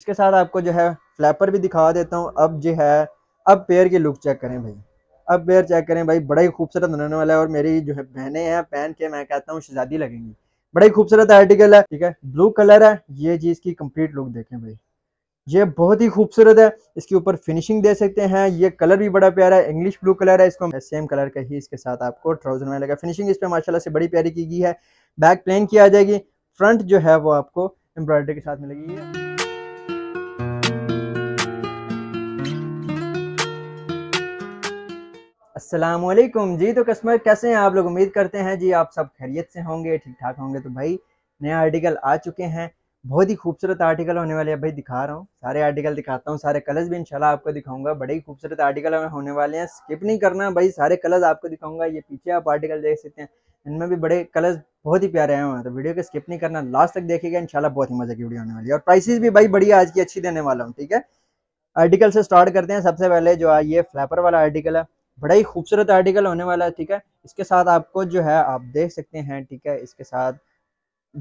इसके साथ आपको जो है फ्लैपर भी दिखा देता हूँ अब जो है अब पेयर की लुक चेक करें भाई अब पेयर चेक करें भाई बड़ा ही खूबसूरत रहने वाला है और मेरी जो है बहने हैं पहन के मैं कहता हूँ शहजादी लगेंगी बड़ा ही खूबसूरत आर्टिकल है ठीक है ब्लू कलर है ये जी इसकी कंप्लीट लुक देखें भाई ये बहुत ही खूबसूरत है इसके ऊपर फिनिशिंग दे सकते हैं ये कलर भी बड़ा प्यारा है इंग्लिश ब्लू कलर है इसको सेम कलर का ही इसके साथ आपको ट्राउजर में लगा फिनिशिंग इस पर माशाल्लाह से बड़ी प्यारी की गई है बैक प्लेन की आ जाएगी फ्रंट जो है वो आपको एम्ब्रॉयडरी के साथ मिलेगी असलम जी तो कस्टमर कैसे हैं आप लोग उम्मीद करते हैं जी आप सब खैरियत से होंगे ठीक ठाक होंगे तो भाई नया आर्टिकल आ चुके हैं बहुत ही खूबसूरत आर्टिकल होने वाले हैं भाई दिखा रहा हूँ सारे आर्टिकल दिखाता हूँ सारे कलर्स भी इंशाल्लाह आपको दिखाऊंगा बड़े ही खूबसूरत आर्टिकल होने वाले हैं स्किप नहीं करना भाई सारे कलर्स आपको दिखाऊंगा ये पीछे आप आर्टिकल देख सकते हैं इनमें भी बड़े कलर्स बहुत ही प्यारे हैं तो वीडियो को स्किप नहीं करना लास्ट तक देखेगा इनशाला बहुत ही मज़े की वीडियो होने वाली है और प्राइसिस भी भाई बढ़िया आज की अच्छी देने वाला हूँ ठीक है आर्टिकल से स्टार्ट करते हैं सबसे पहले जो ये फ्लैपर वाला आर्टिकल है बड़ा ही खूबसूरत आर्टिकल होने वाला है ठीक है इसके साथ आपको जो है आप देख सकते हैं ठीक है इसके साथ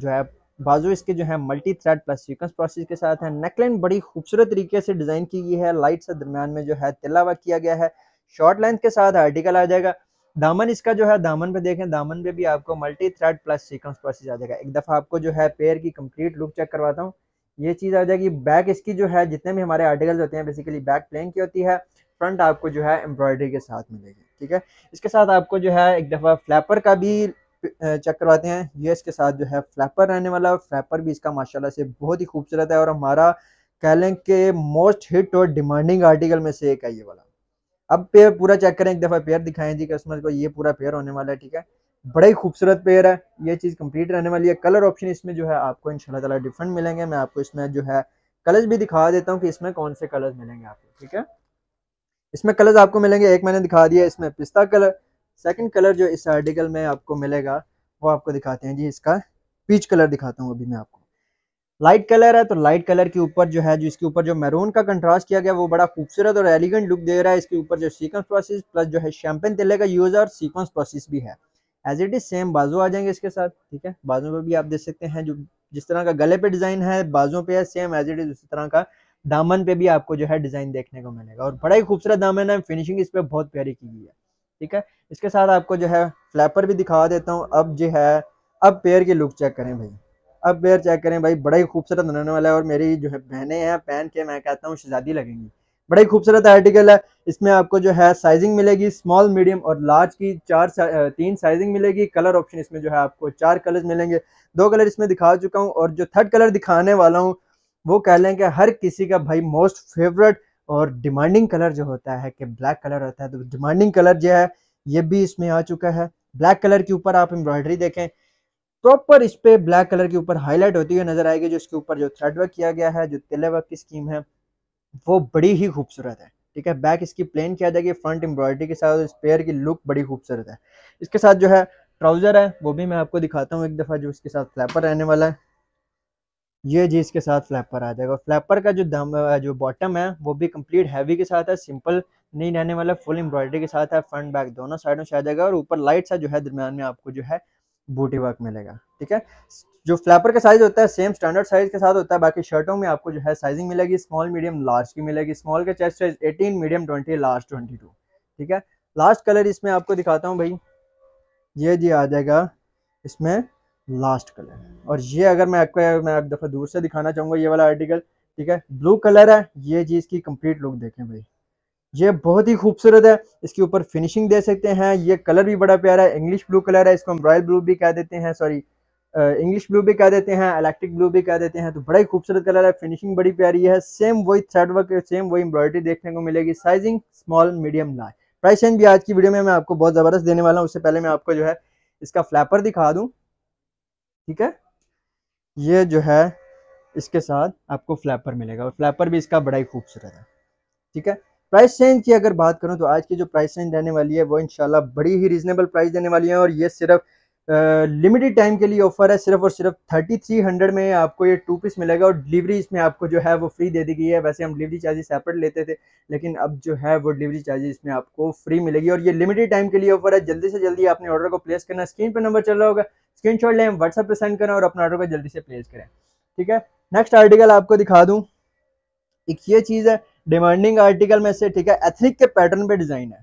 जो है बाजू इसके जो है multi thread plus sequence process के साथ है नेकलाइन बड़ी खूबसूरत तरीके से डिज़ाइन की गई है लाइट से दरमियान में जो है तिलावा किया गया है शॉर्ट लेंथ के साथ आर्टिकल आ जाएगा दामन इसका जो है दामन पे देखें दामन पे भी आपको multi thread plus sequence process आ जाएगा एक दफ़ा आपको जो है पेयर की कंप्लीट लुक चेक करवाता हूँ ये चीज़ आ जाएगी बैक इसकी जो है जितने भी हमारे आर्टिकल्स होते हैं बेसिकली बैक प्लेन की होती है फ्रंट आपको जो है एम्ब्रॉयडरी के साथ मिलेगी ठीक है इसके साथ आपको जो है एक दफ़ा फ्लैपर का भी चेक करवाते हैं ये इसके साथ जो है फ्लैपर रहने वाला फ्लैपर भी इसका माशाल्लाह से बहुत ही खूबसूरत है और हमारा कह लें कि मोस्ट हिट और डिमांडिंग आर्टिकल में से एक है ये वाला अब पेयर पूरा चेक करें एक दफ़ा पेयर दिखाएं जी कस्टमर को ये पूरा पेयर होने वाला है ठीक है बड़ा ही खूबसूरत पेयर है ये चीज़ कंप्लीट रहने वाली है कलर ऑप्शन इसमें जो है आपको इन ताला डिफरेंट मिलेंगे मैं आपको इसमें जो है कलर्स भी दिखा देता हूँ कि इसमें कौन से कलर्स मिलेंगे आपको ठीक है इसमें कलर्स आपको मिलेंगे एक मैंने दिखा दिया इसमें पिस्ता कलर सेकंड कलर जो इस आर्टिकल में आपको मिलेगा वो आपको दिखाते हैं जी इसका पीच कलर दिखाता हूँ अभी मैं आपको लाइट कलर है तो लाइट कलर के ऊपर जो है जो इसके ऊपर जो मैरून का कंट्रास्ट किया गया वो बड़ा खूबसूरत और एलिगेंट लुक दे रहा है इसके ऊपर जो सीक्वेंस प्रोसेस प्लस जो है शैम्पेन तेले का यूज और सीक्वेंस प्रोसेस भी है एज इट इज सेम बाजू आ जाएंगे इसके साथ ठीक है बाजू पर भी आप देख सकते हैं जो जिस तरह का गले पे डिजाइन है बाजू पे है सेम एज इट इज उसी तरह का दामन पे भी आपको जो है डिजाइन देखने को मिलेगा और बड़ा ही खूबसूरत दामन है फिनिशिंग इस पर बहुत प्यारी की गई है ठीक है इसके साथ आपको जो है फ्लैपर भी दिखा देता हूँ अब जो है अब पेयर की लुक चेक करें भाई अब पेयर चेक करें भाई बड़ा ही खूबसूरत बनाने वाला है और मेरी जो है बहने हैं पहन के मैं कहता हूँ शहजादी लगेंगी बड़ा ही खूबसूरत आर्टिकल है इसमें आपको जो है साइजिंग मिलेगी स्मॉल मीडियम और लार्ज की चार तीन साइजिंग मिलेगी कलर ऑप्शन इसमें जो है आपको चार कलर्स मिलेंगे दो कलर इसमें दिखा चुका हूँ और जो थर्ड कलर दिखाने वाला हूँ वो कह लें कि हर किसी का भाई मोस्ट फेवरेट और डिमांडिंग कलर जो होता है कि ब्लैक कलर होता है तो डिमांडिंग कलर जो है ये भी इसमें आ चुका है ब्लैक कलर के ऊपर आप एम्ब्रॉयडरी देखें प्रॉपर इस पर ब्लैक कलर के ऊपर हाईलाइट होती हुई नज़र आएगी जो इसके ऊपर जो थ्रेड वर्क किया गया है जो तिले वर्क की स्कीम है वो बड़ी ही खूबसूरत है ठीक है बैक इसकी प्लेन किया जाएगी फ्रंट एम्ब्रॉयडरी के साथ इस पेयर की लुक बड़ी खूबसूरत है इसके साथ जो है ट्राउज़र है वो भी मैं आपको दिखाता हूँ एक दफ़ा जो इसके साथ फ्लैपर रहने वाला है ये जी इसके साथ फ्लैपर आ जाएगा फ्लैपर का जो दम जो बॉटम है वो भी कंप्लीट हैवी के साथ है सिंपल नहीं रहने वाला फुल एम्ब्रॉयडरी के साथ है फ्रंट बैक दोनों साइडों से आ जाएगा और ऊपर लाइट सा जो है दरमियान में आपको जो है बूटी वर्क मिलेगा ठीक है जो फ्लैपर का साइज होता है सेम स्टैंडर्ड साइज के साथ होता है बाकी शर्टों में आपको जो है साइजिंग मिलेगी स्मॉल मीडियम लार्ज की मिलेगी स्मॉल का chest size eighteen medium twenty large two ठीक है लास्ट कलर इसमें आपको दिखाता हूँ भाई ये जी आ जाएगा इसमें लास्ट कलर और ये अगर मैं आपको मैं एक दफ़ा दूर से दिखाना चाहूँगा ये वाला आर्टिकल ठीक है ब्लू कलर है ये जी इसकी कंप्लीट लुक देखें भाई ये बहुत ही खूबसूरत है इसके ऊपर फिनिशिंग दे सकते हैं ये कलर भी बड़ा प्यारा है इंग्लिश ब्लू कलर है इसको हम रॉयल ब्लू भी कह देते हैं सॉरी इंग्लिश ब्लू भी कह देते हैं इलेक्ट्रिक ब्लू भी कह देते हैं तो बड़ा ही खूबसूरत कलर है फिनिशिंग बड़ी प्यारी है सेम वही थ्रेड वर्क सेम वही एम्ब्रॉयडरी देखने को मिलेगी sizing small medium large price भी आज की वीडियो में मैं आपको बहुत ज़बरदस्त देने वाला हूँ उससे पहले मैं आपको जो है इसका फ्लैपर दिखा दूँ ठीक है ये जो है इसके साथ आपको फ्लैपर मिलेगा और फ्लैपर भी इसका बड़ा ही खूबसूरत है ठीक है प्राइस रेंज की अगर बात करूँ तो आज की जो प्राइस रेंज रहने वाली है वो इनशाला बड़ी ही रिजनेबल प्राइस देने वाली है और ये सिर्फ लिमिटेड टाइम के लिए ऑफर है सिर्फ और सिर्फ थर्टी थ्री हंड्रेड में आपको ये टू पीस मिलेगा और डिलीवरी इसमें आपको जो है वो फ्री दे दी गई है वैसे हम डिलीवरी चार्जेस सेपरेट लेते थे लेकिन अब जो है वो डिलीवरी चार्जेस इसमें आपको फ्री मिलेगी और ये लिमिटेड टाइम के लिए ऑफर है जल्दी से जल्दी आपने ऑर्डर को प्लेस करना स्क्रीन पर नंबर चल रहा होगा स्क्रीन लें व्हाट्सएप पर सेंड करें और अपना ऑर्डर को जल्दी से प्लेस करें ठीक है नेक्स्ट आर्टिकल आपको दिखा दूँ एक ये चीज़ है डिमांडिंग आर्टिकल में से ठीक है एथनिक के पैटर्न पे डिज़ाइन है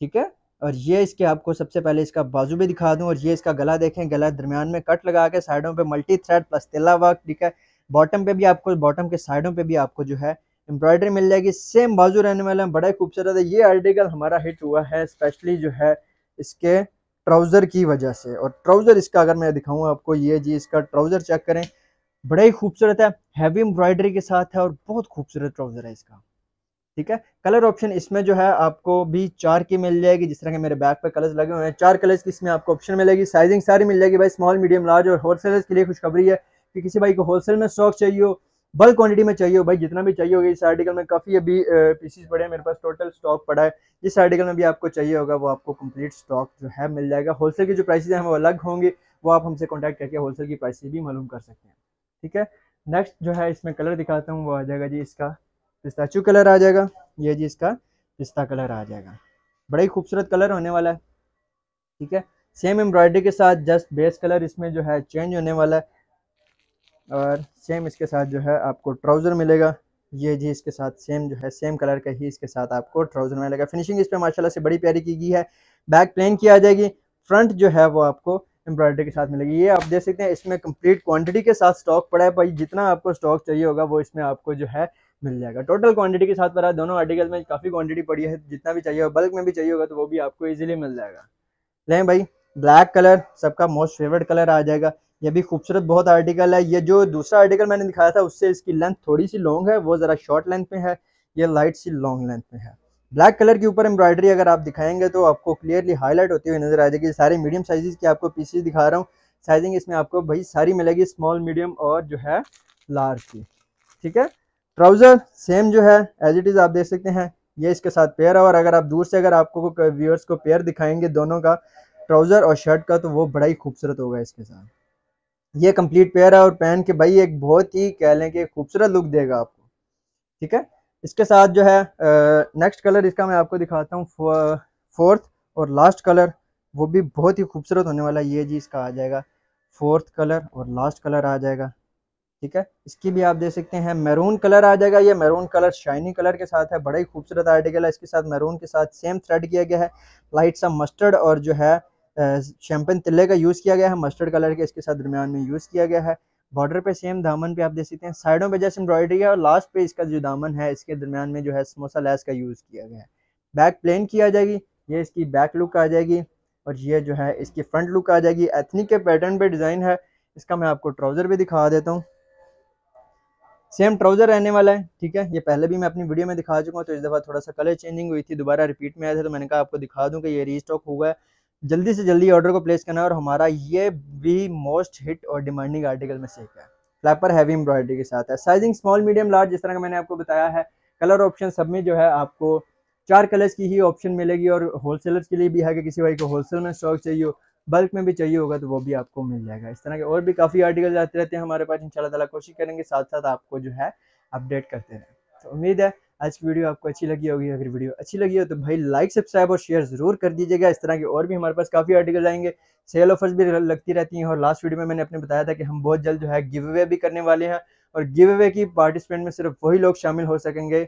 ठीक है और ये इसके आपको सबसे पहले इसका बाजू भी दिखा दूं और ये इसका गला देखें गला दरमियान में कट लगा के साइडों पे मल्टी थ्रेड प्लस तेला वर्क ठीक है बॉटम पे भी आपको बॉटम के साइडों पे भी आपको जो है एम्ब्रॉयडरी मिल जाएगी सेम बाजू रहने वाला है बड़ा ही खूबसूरत है ये आर्टिकल हमारा हिट हुआ है स्पेशली जो है इसके ट्राउज़र की वजह से और ट्राउज़र इसका अगर मैं दिखाऊँ आपको ये जी इसका ट्राउज़र चेक करें बड़ा ही खूबसूरत है हैवी एम्ब्रॉयडरी के साथ है और बहुत खूबसूरत ट्राउज़र है इसका ठीक है कलर ऑप्शन इसमें जो है आपको भी चार की मिल जाएगी जिस तरह के मेरे बैग पे कलर्स लगे हुए हैं चार कलर्स की इसमें आपको ऑप्शन मिलेगी साइजिंग सारी मिल जाएगी भाई स्मॉल मीडियम लार्ज और होलसेलर्स के लिए खुशखबरी है कि किसी भाई को होलसेल में स्टॉक चाहिए हो बल्क क्वांटिटी में चाहिए हो भाई जितना भी चाहिए होगा इस आर्टिकल में काफ़ी अभी पीसीज पड़े हैं मेरे पास टोटल स्टॉक पड़ा है जिस आर्टिकल में भी आपको चाहिए होगा वो आपको कंप्लीट स्टॉक जो है मिल जाएगा होलसेल की जो प्राइसेज हैं वो अलग होंगे वो आप हमसे कॉन्टैक्ट करके होलसेल की प्राइसेज भी मालूम कर सकते हैं ठीक है नेक्स्ट जो है इसमें कलर दिखाता हूँ वो आ जाएगा जी इसका पिस्ताचू कलर आ जाएगा ये जी इसका पिस्ता कलर आ जाएगा बड़ा ही खूबसूरत कलर होने वाला है ठीक है सेम एम्ब्रॉयडरी के साथ जस्ट बेस कलर इसमें जो है चेंज होने वाला है और सेम इसके साथ जो है आपको ट्राउज़र मिलेगा ये जी इसके साथ सेम जो है सेम कलर का ही इसके साथ आपको ट्राउज़र मिलेगा फिनिशिंग इस पर माशाला से बड़ी प्यारी की गई है बैक प्लेन की आ जाएगी फ्रंट जो है वो आपको एम्ब्रॉयडरी के साथ मिलेगी ये आप देख सकते हैं इसमें कंप्लीट क्वांटिटी के साथ स्टॉक पड़ा है भाई जितना आपको स्टॉक चाहिए होगा वो इसमें आपको जो है मिल जाएगा टोटल क्वांटिटी के साथ पड़ा है दोनों आर्टिकल में काफ़ी क्वांटिटी पड़ी है जितना भी चाहिए हो बल्क में भी चाहिए होगा तो वो भी आपको ईजिली मिल जाएगा लें भाई ब्लैक कलर सबका मोस्ट फेवरेट कलर आ जाएगा ये भी खूबसूरत बहुत आर्टिकल है ये जो दूसरा आर्टिकल मैंने दिखाया था उससे इसकी लेंथ थोड़ी सी लॉन्ग है वो ज़रा शॉर्ट लेंथ में है ये लाइट सी लॉन्ग लेंथ में है ब्लैक कलर के ऊपर एम्ब्रॉयडरी अगर आप दिखाएंगे तो आपको क्लियरली हाईलाइट होती हुई नज़र आ जाएगी सारे मीडियम साइजेस की आपको पीसीज दिखा रहा हूँ साइजिंग इसमें आपको भाई सारी मिलेगी स्मॉल मीडियम और जो है लार्ज की ठीक है ट्राउज़र सेम जो है एज इट इज़ आप देख सकते हैं ये इसके साथ पेयर है और अगर आप दूर से अगर आपको व्यूअर्स को पेयर दिखाएंगे दोनों का ट्राउज़र और शर्ट का तो वो बड़ा ही खूबसूरत होगा इसके साथ ये कंप्लीट पेयर है और पहन के भाई एक बहुत ही कह लें कि खूबसूरत लुक देगा आपको ठीक है इसके साथ जो है नेक्स्ट कलर इसका मैं आपको दिखाता हूँ फोर्थ और लास्ट कलर वो भी बहुत ही खूबसूरत होने वाला ये जी इसका आ जाएगा फोर्थ कलर और लास्ट कलर आ जाएगा ठीक है इसकी भी आप देख सकते हैं मैरून कलर आ जाएगा ये मैरून कलर शाइनी कलर के साथ है बड़ा ही खूबसूरत आर्टिकल है इसके साथ मैरून के साथ सेम थ्रेड किया गया है लाइट सा मस्टर्ड और जो है शैम्पन तिल्ले का यूज़ किया गया है मस्टर्ड कलर के इसके साथ दरमियान में यूज़ किया गया है बॉर्डर पे सेम दामन पे आप देख सकते हैं साइडों पे जैसे एम्ब्रॉयडरी है और लास्ट पे इसका जो दामन है इसके दरमियान में जो है समोसा लैस का यूज़ किया गया है बैक प्लेन की आ जाएगी ये इसकी बैक लुक आ जाएगी और ये जो है इसकी फ्रंट लुक आ जाएगी एथनिक के पैटर्न पे डिज़ाइन है इसका मैं आपको ट्राउज़र भी दिखा देता हूँ सेम ट्राउज़र रहने वाला है ठीक है ये पहले भी मैं अपनी वीडियो में दिखा चुका हूँ तो इस दफ़ा थोड़ा सा कलर चेंजिंग हुई थी दोबारा रिपीट में आया था तो मैंने कहा आपको दिखा दूँ कि ये रीस्टॉक हुआ है जल्दी से जल्दी ऑर्डर को प्लेस करना है और हमारा ये भी मोस्ट हिट और डिमांडिंग आर्टिकल में से एक है फ्लैपर हैवी एम्ब्रॉयडरी के साथ है साइजिंग स्मॉल मीडियम लार्ज जिस तरह का मैंने आपको बताया है कलर ऑप्शन सब में जो है आपको चार कलर्स की ही ऑप्शन मिलेगी और होलसेलर्स के लिए भी है कि किसी भाई को होलसेल में स्टॉक चाहिए हो बल्क में भी चाहिए होगा तो वो भी आपको मिल जाएगा इस तरह के और भी काफ़ी आर्टिकल आते रहते हैं हमारे पास इन शाला कोशिश करेंगे साथ साथ आपको जो है अपडेट करते रहें तो उम्मीद है आज की वीडियो आपको अच्छी लगी होगी अगर वीडियो अच्छी लगी हो तो भाई लाइक सब्सक्राइब और शेयर ज़रूर कर दीजिएगा इस तरह के और भी हमारे पास काफ़ी आर्टिकल आएंगे सेल ऑफर्स भी लगती रहती हैं और लास्ट वीडियो में मैंने अपने बताया था कि हम बहुत जल्द जो है गिव अवे भी करने वाले हैं और गिव अवे की पार्टिसिपेंट में सिर्फ वही लोग शामिल हो सकेंगे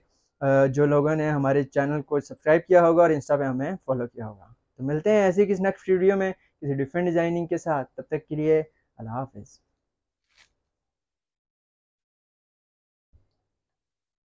जो लोगों ने हमारे चैनल को सब्सक्राइब किया होगा और इंस्टा पे हमें फॉलो किया होगा तो मिलते हैं ऐसे किस नेक्स्ट वीडियो में किसी डिफरेंट डिज़ाइनिंग के साथ तब तक के लिए अल्लाह हाफिज़